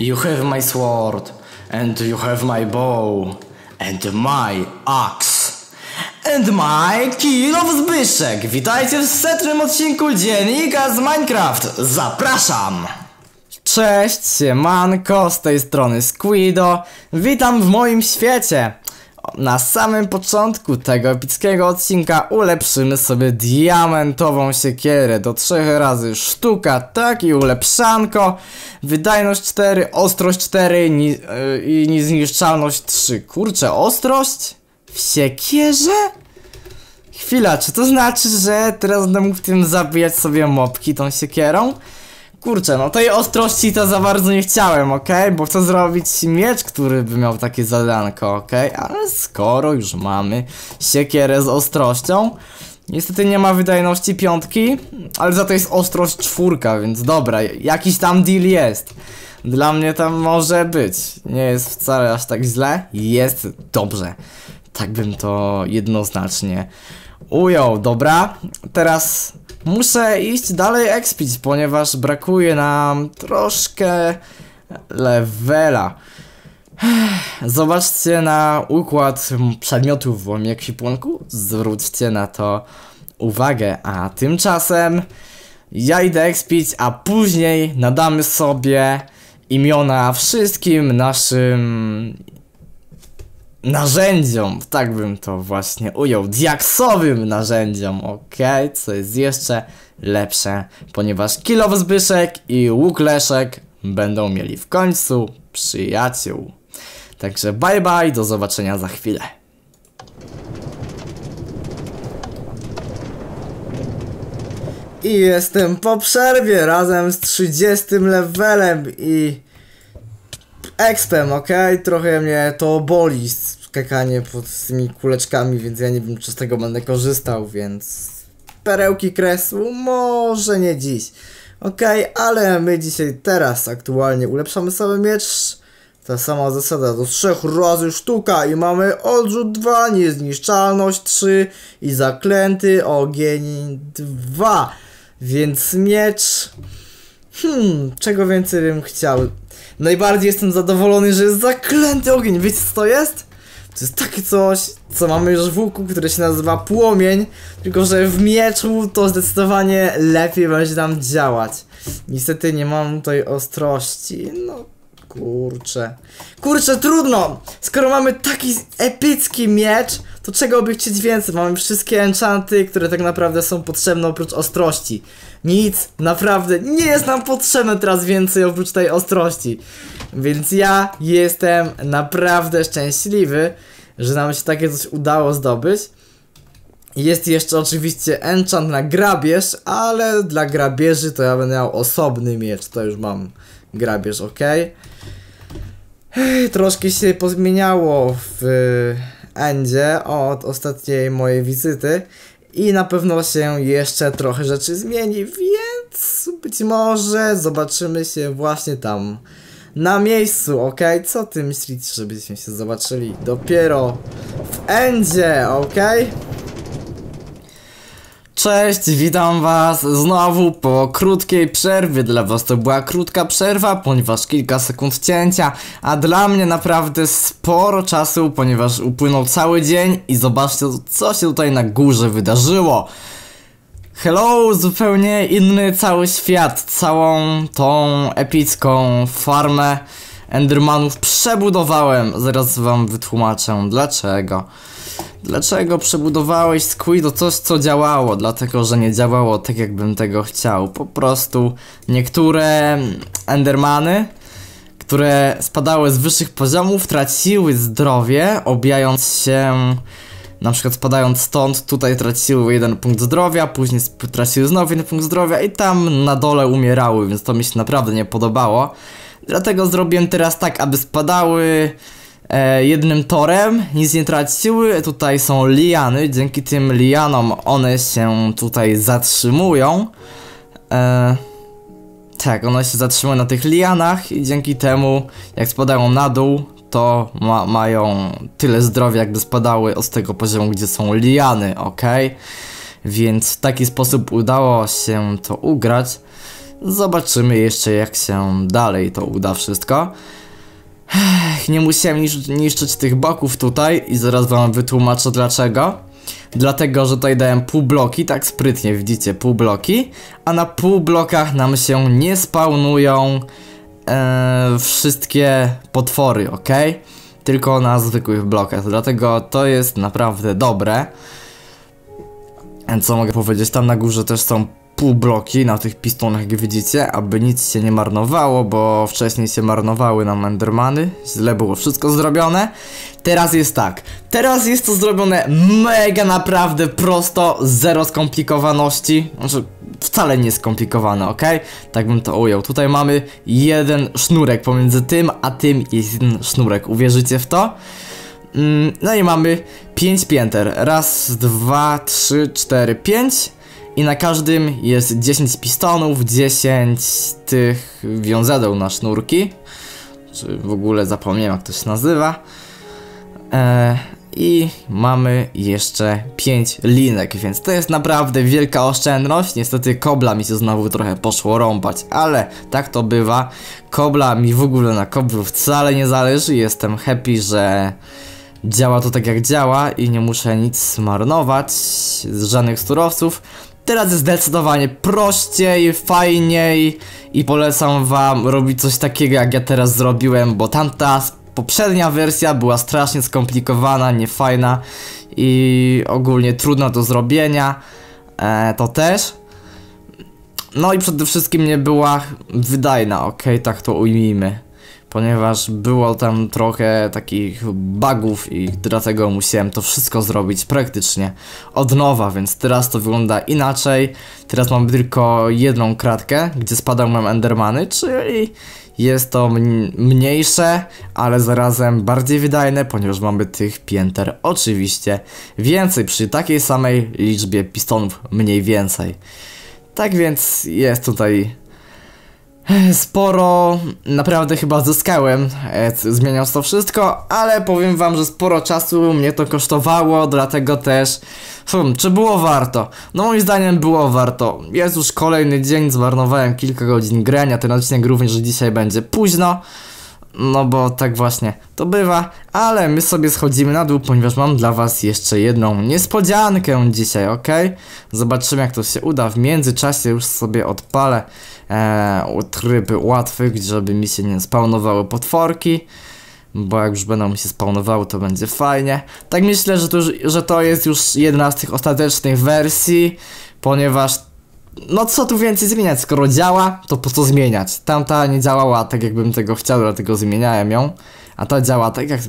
You have my sword, and you have my bow, and my axe. And my Kill of Zbyszek! Witajcie w setnym odcinku Dziennika z Minecraft! Zapraszam! Cześć, siemanko, z tej strony Squido. Witam w moim świecie. Na samym początku tego epickiego odcinka ulepszymy sobie diamentową siekierę do 3 razy sztuka, tak i ulepszanko, wydajność 4, ostrość 4 ni y, i niezniszczalność 3. Kurczę, ostrość? W siekierze? Chwila, czy to znaczy, że teraz będę mógł w tym zabijać sobie mopki tą siekierą? Kurczę, no tej ostrości to za bardzo nie chciałem, ok? Bo chcę zrobić miecz, który by miał takie zadanko, ok? Ale skoro już mamy siekierę z ostrością, Niestety nie ma wydajności piątki, ale za to jest ostrość czwórka, więc dobra, jakiś tam deal jest. Dla mnie tam może być. Nie jest wcale aż tak źle. Jest dobrze. Tak bym to jednoznacznie ujął, dobra? Teraz Muszę iść dalej expić, ponieważ brakuje nam troszkę levela. Zobaczcie na układ przedmiotów w moim ekwipunku, zwróćcie na to uwagę, a tymczasem ja idę expić, a później nadamy sobie imiona wszystkim naszym narzędziom, tak bym to właśnie ujął, diaksowym narzędziom, ok, co jest jeszcze lepsze, ponieważ Kilow Zbyszek i Łuk Leszek będą mieli w końcu przyjaciół. Także bye bye, do zobaczenia za chwilę. I jestem po przerwie razem z 30 levelem i Expem, ok? Trochę mnie to boli, skakanie pod tymi kuleczkami, więc ja nie wiem, czy z tego będę korzystał, więc... Perełki kresu? Może nie dziś. Ok, ale my dzisiaj, teraz, aktualnie ulepszamy sobie miecz. Ta sama zasada, do trzech razy sztuka i mamy odrzut 2, niezniszczalność 3 i zaklęty ogień 2. Więc miecz... Hmm, czego więcej bym chciał? Najbardziej jestem zadowolony, że jest zaklęty ogień. Wiecie co to jest? To jest takie coś, co mamy już w łuku, które się nazywa płomień, tylko że w mieczu to zdecydowanie lepiej będzie nam działać. Niestety nie mam tutaj ostrości, no kurczę. Kurczę, trudno! Skoro mamy taki epicki miecz, to czego by chcieć więcej? Mamy wszystkie enchanty, które tak naprawdę są potrzebne oprócz ostrości. Nic, naprawdę, nie jest nam potrzebne teraz więcej oprócz tej ostrości. Więc ja jestem naprawdę szczęśliwy, że nam się takie coś udało zdobyć. Jest jeszcze oczywiście enchant na grabież, ale dla grabieży to ja będę miał osobny miecz, to już mam grabież, ok? Troszkę się pozmieniało w e, endzie od ostatniej mojej wizyty i na pewno się jeszcze trochę rzeczy zmieni, więc być może zobaczymy się właśnie tam na miejscu, ok? Co ty myślisz, żebyśmy się zobaczyli dopiero w endzie, ok? Cześć, witam was znowu po krótkiej przerwie. Dla was to była krótka przerwa, ponieważ kilka sekund cięcia, a dla mnie naprawdę sporo czasu, ponieważ upłynął cały dzień i zobaczcie co się tutaj na górze wydarzyło. Hello, zupełnie inny cały świat, całą tą epicką farmę Endermanów przebudowałem. Zaraz wam wytłumaczę dlaczego. Dlaczego przebudowałeś o coś, co działało? Dlatego, że nie działało tak, jakbym tego chciał. Po prostu niektóre Endermany, które spadały z wyższych poziomów, traciły zdrowie, obijając się... Na przykład spadając stąd, tutaj traciły jeden punkt zdrowia, później traciły znowu jeden punkt zdrowia i tam na dole umierały, więc to mi się naprawdę nie podobało. Dlatego zrobiłem teraz tak, aby spadały E, jednym torem, nic nie traciły. Tutaj są liany, dzięki tym lianom one się tutaj zatrzymują. E, tak, one się zatrzymują na tych lianach i dzięki temu, jak spadają na dół, to ma mają tyle zdrowia, jakby spadały z tego poziomu, gdzie są liany, ok? Więc w taki sposób udało się to ugrać. Zobaczymy jeszcze, jak się dalej to uda wszystko. Nie musiałem niszczyć, niszczyć tych bloków tutaj i zaraz wam wytłumaczę dlaczego. Dlatego, że tutaj dałem pół bloki, tak sprytnie widzicie, pół bloki, a na pół blokach nam się nie spawnują e, wszystkie potwory, ok? Tylko na zwykłych blokach, dlatego to jest naprawdę dobre. Co mogę powiedzieć, tam na górze też są półbloki na tych pistonach, jak widzicie, aby nic się nie marnowało, bo wcześniej się marnowały nam Endermany, źle było wszystko zrobione. Teraz jest tak, teraz jest to zrobione mega naprawdę prosto, zero skomplikowaności, znaczy wcale nie skomplikowane, ok? Tak bym to ujął. Tutaj mamy jeden sznurek pomiędzy tym, a tym jest jeden sznurek, uwierzycie w to? Mm, no i mamy 5 pięter. Raz, dwa, trzy, cztery, pięć i na każdym jest 10 pistonów, 10 tych wiązadeł na sznurki, czy w ogóle zapomniałem jak to się nazywa. E, I mamy jeszcze 5 linek, więc to jest naprawdę wielka oszczędność. Niestety kobla mi się znowu trochę poszło rąbać, ale tak to bywa. Kobla mi w ogóle na koblu wcale nie zależy, jestem happy, że działa to tak jak działa i nie muszę nic marnować z żadnych surowców. Teraz jest zdecydowanie prościej, fajniej i polecam wam robić coś takiego jak ja teraz zrobiłem, bo tamta poprzednia wersja była strasznie skomplikowana, niefajna i ogólnie trudna do zrobienia, e, to też. No i przede wszystkim nie była wydajna, ok, tak to ujmijmy ponieważ było tam trochę takich bugów i dlatego musiałem to wszystko zrobić praktycznie od nowa, więc teraz to wygląda inaczej. Teraz mam tylko jedną kratkę, gdzie spadał mam endermany, czyli jest to mniejsze, ale zarazem bardziej wydajne, ponieważ mamy tych pięter oczywiście więcej przy takiej samej liczbie pistonów mniej więcej. Tak więc jest tutaj Sporo naprawdę chyba zyskałem, e, zmieniając to wszystko, ale powiem wam, że sporo czasu mnie to kosztowało, dlatego też... Hmm, czy było warto? No moim zdaniem było warto. Jest już kolejny dzień, zmarnowałem kilka godzin grania, ten odcinek również dzisiaj będzie późno. No bo tak właśnie to bywa, ale my sobie schodzimy na dół, ponieważ mam dla was jeszcze jedną niespodziankę dzisiaj, ok? Zobaczymy jak to się uda, w międzyczasie już sobie odpalę e, tryb łatwy, żeby mi się nie spawnowały potworki bo jak już będą mi się spawnowały, to będzie fajnie. Tak myślę, że to, już, że to jest już jedna z tych ostatecznych wersji, ponieważ no co tu więcej zmieniać, skoro działa, to po co zmieniać? Tamta nie działała tak jakbym tego chciał, dlatego zmieniałem ją, a ta działa tak jak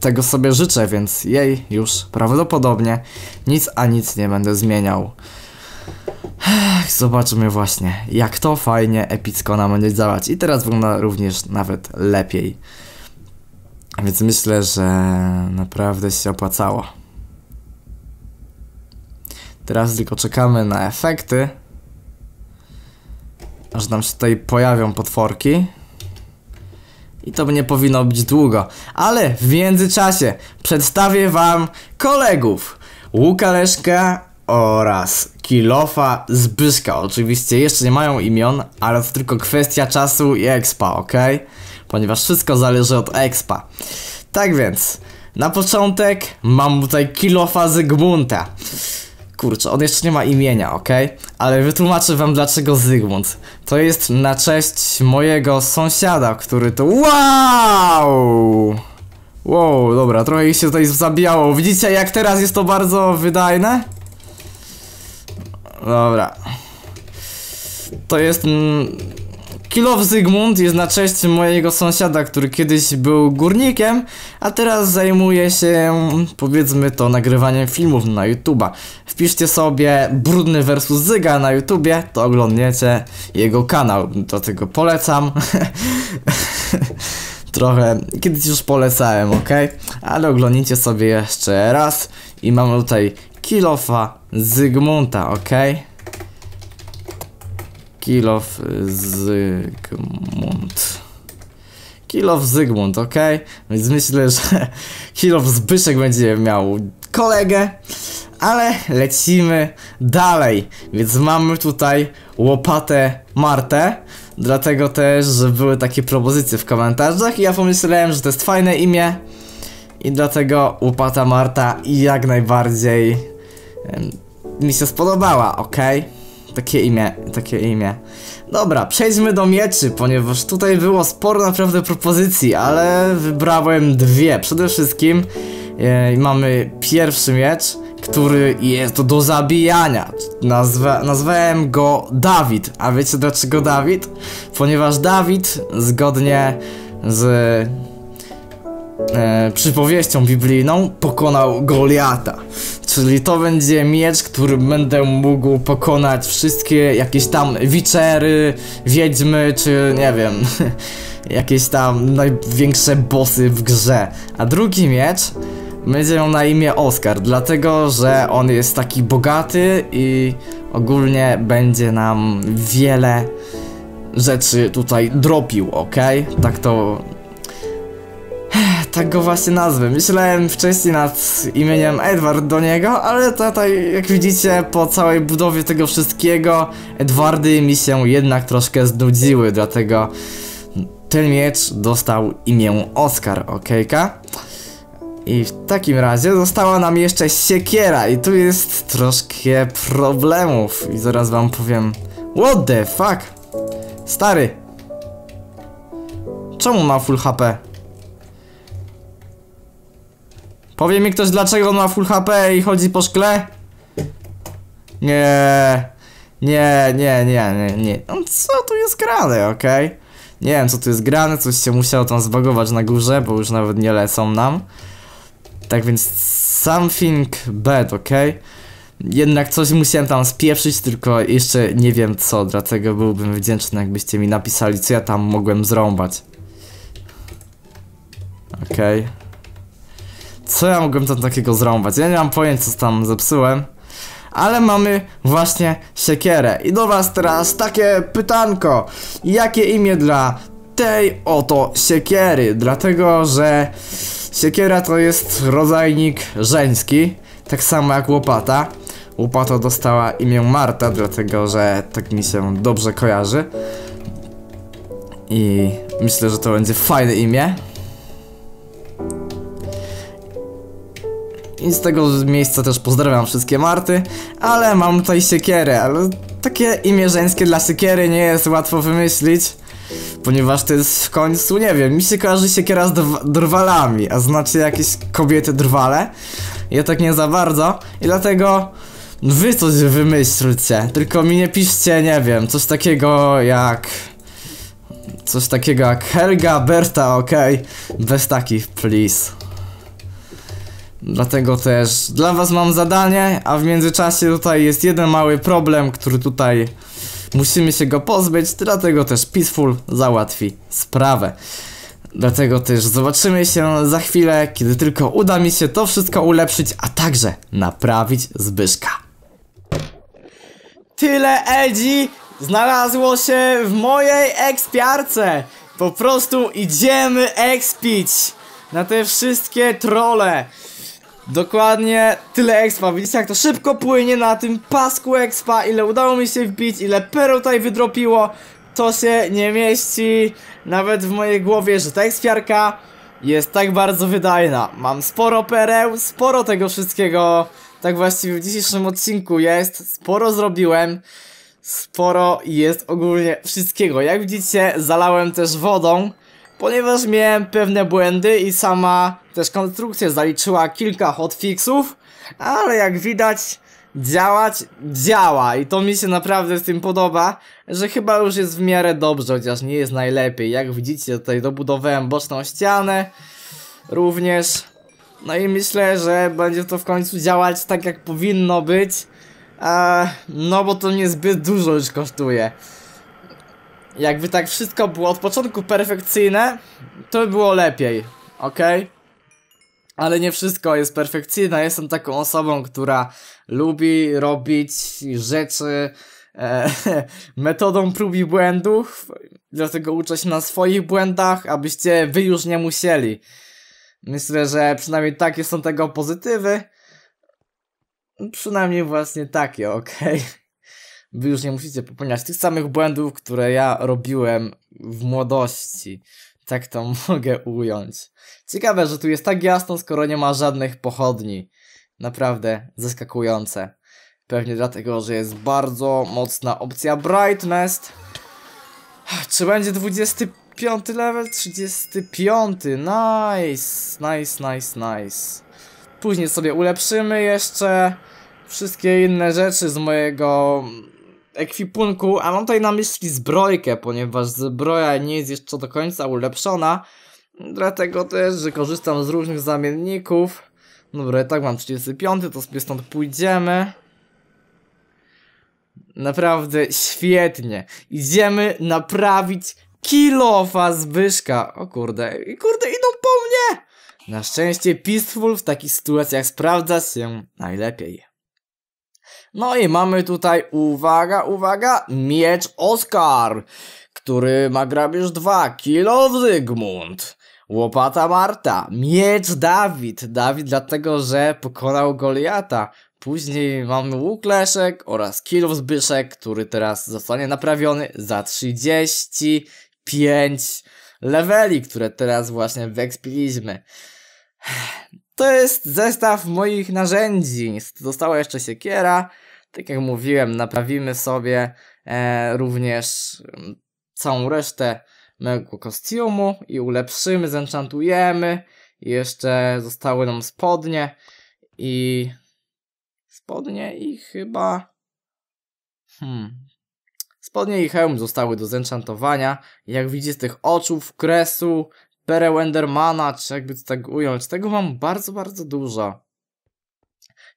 tego sobie życzę, więc jej już prawdopodobnie nic a nic nie będę zmieniał. Ech, zobaczymy właśnie, jak to fajnie, epicko nam będzie działać. I teraz wygląda również nawet lepiej. Więc myślę, że naprawdę się opłacało. Teraz tylko czekamy na efekty. Aż nam się tutaj pojawią potworki. I to by nie powinno być długo. Ale w międzyczasie przedstawię wam kolegów. Łuka Leszka oraz Kilofa, Zbyszka oczywiście. Jeszcze nie mają imion, ale to tylko kwestia czasu i expa, ok? Ponieważ wszystko zależy od expa. Tak więc, na początek mam tutaj Kilofa Zygmunta. Kurczę, on jeszcze nie ma imienia, ok? Ale wytłumaczę wam dlaczego Zygmunt. To jest na cześć mojego sąsiada, który to... Wow! Wow, dobra, trochę ich się tutaj zabijało. Widzicie jak teraz jest to bardzo wydajne? Dobra. To jest... Mm, Kilow Zygmunt jest na cześć mojego sąsiada, który kiedyś był górnikiem, a teraz zajmuje się, powiedzmy to, nagrywaniem filmów na YouTube'a. Wpiszcie sobie Brudny vs Zyga na YouTubie, to oglądniecie jego kanał, do tego polecam. trochę, kiedyś już polecałem, ok? Ale oglądnijcie sobie jeszcze raz i mamy tutaj Kilofa Zygmunta, ok? Kilof Zygmunt. Kilof Zygmunt, ok? Więc myślę, że Kilof Zbyszek będzie miał kolegę ale lecimy dalej. Więc mamy tutaj łopatę Martę. Dlatego też, że były takie propozycje w komentarzach i ja pomyślałem, że to jest fajne imię. I dlatego łopata Marta jak najbardziej mi się spodobała, ok? Takie imię, takie imię. Dobra, przejdźmy do mieczy, ponieważ tutaj było sporo naprawdę propozycji, ale wybrałem dwie. Przede wszystkim e, mamy pierwszy miecz, który jest do zabijania. Nazwa nazwałem go Dawid. A wiecie dlaczego Dawid? Ponieważ Dawid, zgodnie z e, przypowieścią biblijną, pokonał Goliata. Czyli to będzie miecz, który będę mógł pokonać wszystkie jakieś tam wiczery, wiedźmy, czy nie wiem, jakieś tam największe bossy w grze. A drugi miecz będzie miał na imię Oskar, dlatego że on jest taki bogaty i ogólnie będzie nam wiele rzeczy tutaj dropił, ok? Tak to... Tak go właśnie nazwę. Myślałem wcześniej nad imieniem Edward do niego, ale tutaj jak widzicie po całej budowie tego wszystkiego Edwardy mi się jednak troszkę znudziły, dlatego ten miecz dostał imię Oscar, okejka? Okay i w takim razie została nam jeszcze siekiera i tu jest troszkę problemów i zaraz wam powiem What the fuck? Stary Czemu ma full HP? Powie mi ktoś dlaczego on ma full HP i chodzi po szkle? Nie, nie, nie, nie, nie, nie. No co tu jest grane, okej? Okay? Nie wiem co tu jest grane, coś się musiało tam zbagować na górze, bo już nawet nie lecą nam tak więc something bad, ok? Jednak coś musiałem tam spieprzyć, tylko jeszcze nie wiem co, dlatego byłbym wdzięczny jakbyście mi napisali co ja tam mogłem zrąbać. Ok. Co ja mogłem tam takiego zrąbać? Ja nie mam pojęcia co tam zepsułem. Ale mamy właśnie siekierę. I do was teraz takie pytanko. Jakie imię dla tej oto siekiery, dlatego że siekiera to jest rodzajnik żeński, tak samo jak łopata. Łopata dostała imię Marta, dlatego że tak mi się dobrze kojarzy. I myślę, że to będzie fajne imię. I z tego miejsca też pozdrawiam wszystkie Marty, ale mam tutaj siekierę, ale takie imię żeńskie dla siekiery nie jest łatwo wymyślić. Ponieważ to jest w końcu, nie wiem, mi się kojarzy siekiera z drwalami, a znaczy jakieś kobiety drwale? Ja tak nie za bardzo i dlatego wy coś wymyślcie, tylko mi nie piszcie, nie wiem, coś takiego jak... Coś takiego jak Helga, Berta, ok? Bez takich, please. Dlatego też dla was mam zadanie, a w międzyczasie tutaj jest jeden mały problem, który tutaj Musimy się go pozbyć, dlatego też Peaceful załatwi sprawę. Dlatego też zobaczymy się za chwilę, kiedy tylko uda mi się to wszystko ulepszyć, a także naprawić Zbyszka. Tyle Edzi znalazło się w mojej ekspiarce. Po prostu idziemy ekspić na te wszystkie trole. Dokładnie tyle expa, widzicie jak to szybko płynie na tym pasku expa, ile udało mi się wbić, ile pereł tutaj wydropiło To się nie mieści nawet w mojej głowie, że ta ekspiarka jest tak bardzo wydajna Mam sporo pereł, sporo tego wszystkiego, tak właściwie w dzisiejszym odcinku jest, sporo zrobiłem Sporo jest ogólnie wszystkiego, jak widzicie zalałem też wodą ponieważ miałem pewne błędy i sama też konstrukcja zaliczyła kilka hotfixów, ale jak widać działać działa i to mi się naprawdę z tym podoba, że chyba już jest w miarę dobrze, chociaż nie jest najlepiej. Jak widzicie tutaj dobudowałem boczną ścianę również. No i myślę, że będzie to w końcu działać tak jak powinno być. Eee, no bo to mnie zbyt dużo już kosztuje. Jakby tak wszystko było od początku perfekcyjne, to by było lepiej, ok? Ale nie wszystko jest perfekcyjne. Jestem taką osobą, która lubi robić rzeczy e, metodą prób i błędów. Dlatego uczę się na swoich błędach, abyście wy już nie musieli. Myślę, że przynajmniej takie są tego pozytywy. Przynajmniej właśnie takie, ok? wy już nie musicie popełniać tych samych błędów, które ja robiłem w młodości. Tak to mogę ująć. Ciekawe, że tu jest tak jasno, skoro nie ma żadnych pochodni. Naprawdę zaskakujące. Pewnie dlatego, że jest bardzo mocna opcja Brightness. Czy będzie 25 level? 35. Nice, nice, nice, nice. Później sobie ulepszymy jeszcze wszystkie inne rzeczy z mojego ekwipunku, a mam tutaj na myśli zbrojkę, ponieważ zbroja nie jest jeszcze do końca ulepszona, dlatego też, że korzystam z różnych zamienników. Dobra, tak mam 35, to sobie stąd pójdziemy. Naprawdę świetnie. Idziemy naprawić kilofa Zbyszka. O kurde, kurde, idą po mnie! Na szczęście Peaceful w takich sytuacjach sprawdza się najlepiej. No i mamy tutaj, uwaga, uwaga, miecz Oscar, który ma grabież 2, Kill of Zygmunt. Łopata Marta, miecz Dawid, Dawid dlatego, że pokonał Goliata. Później mamy łuk Leszek oraz Kill of Zbyszek, który teraz zostanie naprawiony za 35 leveli, które teraz właśnie wykspiliśmy. To jest zestaw moich narzędzi. Została jeszcze siekiera. Tak jak mówiłem, naprawimy sobie e, również całą resztę mojego kostiumu i ulepszymy, zenchantujemy. I jeszcze zostały nam spodnie i spodnie i chyba hmm spodnie i hełm zostały do zenchantowania jak widzicie z tych oczu, kresu, pereł Endermana, czy jakby to tak ująć. Tego mam bardzo, bardzo dużo.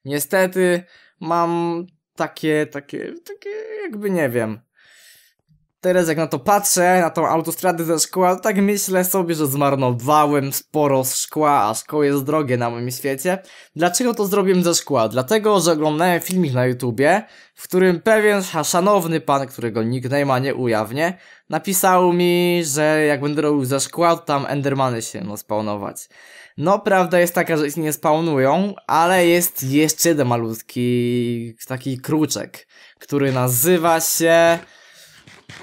Niestety mam takie, takie, takie jakby nie wiem. Teraz jak na to patrzę, na tą autostradę ze szkła, tak myślę sobie, że zmarnowałem sporo z szkła, a szkoło jest drogie na moim świecie. Dlaczego to zrobiłem ze szkła? Dlatego, że oglądałem filmik na YouTubie, w którym pewien szanowny pan, którego nickname'a nie ujawnię, napisał mi, że jak będę robił ze szkła, to tam endermany się no spawnować. No, prawda jest taka, że ich nie spawnują, ale jest jeszcze jeden malutki taki kruczek, który nazywa się...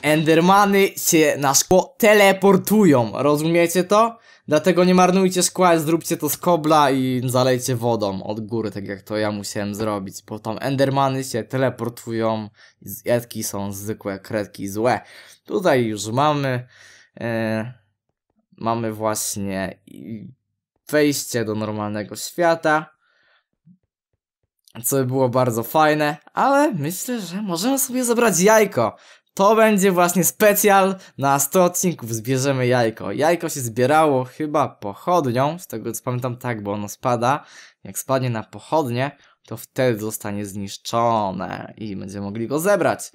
Endermany się na szkło teleportują, rozumiecie to? Dlatego nie marnujcie szkła, zróbcie to z kobla i zalejcie wodą od góry, tak jak to ja musiałem zrobić, bo tam endermany się teleportują, jadki są zwykłe, kredki złe. Tutaj już mamy, e, mamy właśnie wejście do normalnego świata, co było bardzo fajne, ale myślę, że możemy sobie zabrać jajko. To będzie właśnie specjal na 100 odcinków zbierzemy jajko. Jajko się zbierało chyba pochodnią, z tego co pamiętam tak, bo ono spada. Jak spadnie na pochodnie, to wtedy zostanie zniszczone i będziemy mogli go zebrać.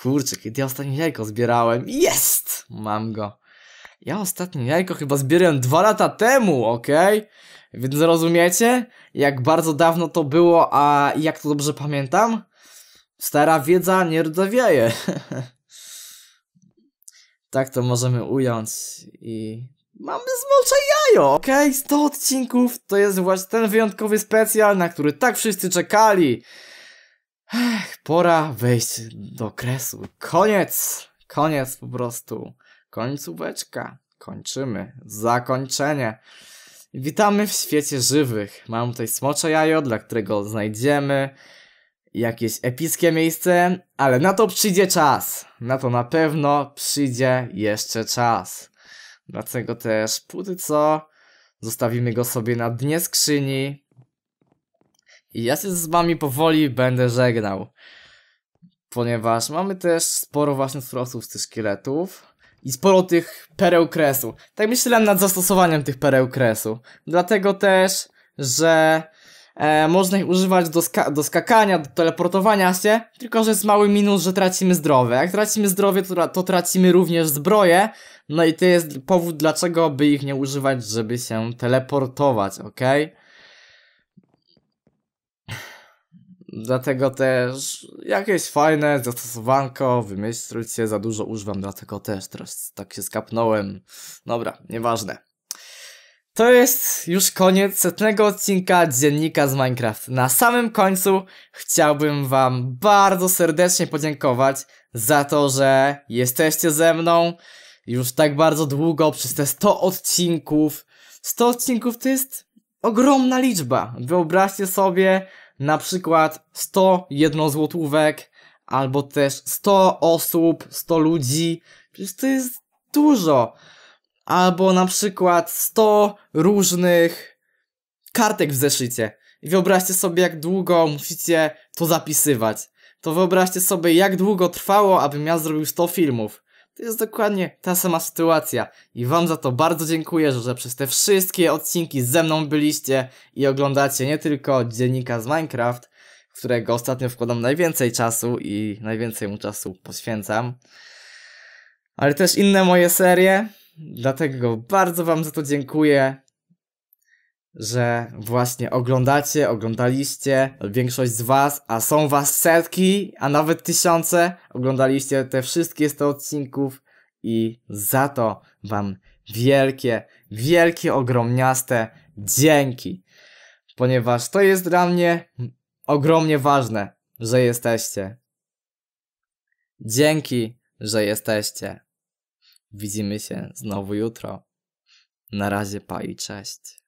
Kurczę, kiedy ja ostatnie jajko zbierałem? Jest! Mam go. Ja ostatnie jajko chyba zbierałem dwa lata temu, ok? Więc rozumiecie, jak bardzo dawno to było, a jak to dobrze pamiętam? Stara wiedza nie rdzewieje. tak to możemy ująć i... Mamy smocze jajo! Okej, okay, 100 odcinków to jest właśnie ten wyjątkowy specjal, na który tak wszyscy czekali. Ech, pora wejść do kresu. Koniec! Koniec po prostu. Końcóweczka. Kończymy. Zakończenie. Witamy w świecie żywych. Mam tutaj smocze jajo, dla którego znajdziemy jakieś epickie miejsce, ale na to przyjdzie czas. Na to na pewno przyjdzie jeszcze czas. Dlatego też póty co zostawimy go sobie na dnie skrzyni. I ja się z wami powoli będę żegnał. Ponieważ mamy też sporo właśnie surowców z tych szkieletów i sporo tych pereł kresu. Tak myślałem nad zastosowaniem tych pereł kresu. Dlatego też, że E, można ich używać do, ska do skakania, do teleportowania się, tylko że jest mały minus, że tracimy zdrowie. Jak tracimy zdrowie, to, to tracimy również zbroję, no i to jest powód, dlaczego by ich nie używać, żeby się teleportować, ok? Dlatego też jakieś fajne zastosowanko, wymyślcie, za dużo używam, dlatego też teraz tak się skapnąłem. Dobra, nieważne. To jest już koniec setnego odcinka Dziennika z Minecraft. Na samym końcu chciałbym wam bardzo serdecznie podziękować za to, że jesteście ze mną już tak bardzo długo przez te 100 odcinków. 100 odcinków to jest ogromna liczba. Wyobraźcie sobie na przykład 100 jednozłotówek, albo też 100 osób, 100 ludzi. Przecież to jest dużo albo na przykład 100 różnych kartek w zeszycie. I wyobraźcie sobie, jak długo musicie to zapisywać. To wyobraźcie sobie, jak długo trwało, abym ja zrobił 100 filmów. To jest dokładnie ta sama sytuacja. I wam za to bardzo dziękuję, że przez te wszystkie odcinki ze mną byliście i oglądacie nie tylko dziennika z Minecraft, którego ostatnio wkładam najwięcej czasu i najwięcej mu czasu poświęcam, ale też inne moje serie, Dlatego bardzo Wam za to dziękuję, że właśnie oglądacie, oglądaliście, większość z Was, a są Was setki, a nawet tysiące, oglądaliście te wszystkie 100 odcinków i za to Wam wielkie, wielkie, ogromniaste dzięki, ponieważ to jest dla mnie ogromnie ważne, że jesteście. Dzięki, że jesteście. Widzimy się znowu jutro. Na razie, pa i cześć.